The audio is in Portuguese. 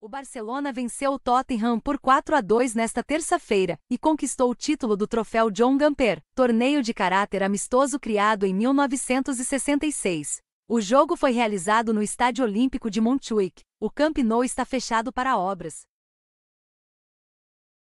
O Barcelona venceu o Tottenham por 4 a 2 nesta terça-feira e conquistou o título do troféu John Gamper, torneio de caráter amistoso criado em 1966. O jogo foi realizado no Estádio Olímpico de Montjuic. O Camp Nou está fechado para obras.